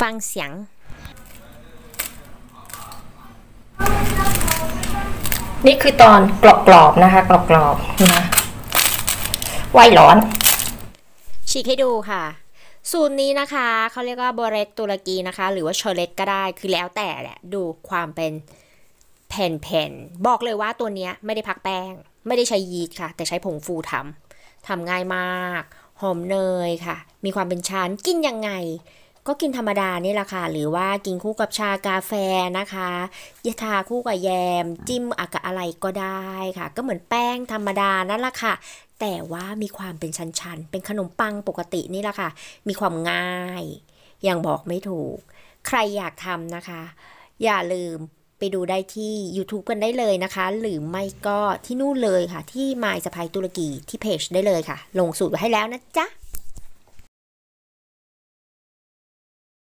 ฟังเสียง นี่คือตอนกรอบๆนะคะ กรอบๆนะไวร้อนชีกให้ดูค่ะ สูตรนี้นะคะ เขาเรียกว่าโบเรกตุรกีนะคะ หรือว่าชอเลตกก็ได้ คือแล้วแต่แหละ ดูความเป็นแผ่นๆ บอกเลยว่าตัวเนี้ยไม่ได้พักแป้ง ไม่ได้ใช้ยีสต์ค่ะ แต่ใช้ผงฟูทำ ทำง่ายมาก หอมเนยค่ะ มีความเป็นชั้นกินยังไงก็กินธรรมดานี่แหละค่ะ หรือว่ากินคู่กับชากาแฟนะคะยทาคู่กับแยม จิ้มอะกอะไรก็ได้ค่ะ ก็เหมือนแป้งธรรมดานั่นแหละค่ะ แต่ว่ามีความเป็นชั้นๆเป็นขนมปังปกตินี่แหละค่ะ มีความง่าย อย่างบอกไม่ถูก ใครอยากทำนะคะ อย่าลืมไปดูได้ที่ YouTube กันได้เลยนะคะ หรือไม่ก็ที่นู่นเลยค่ะ ที่มล์สะพายตุรกีที่เพจได้เลยค่ะ ลงสูตรไว้ให้แล้วนะจ๊ะ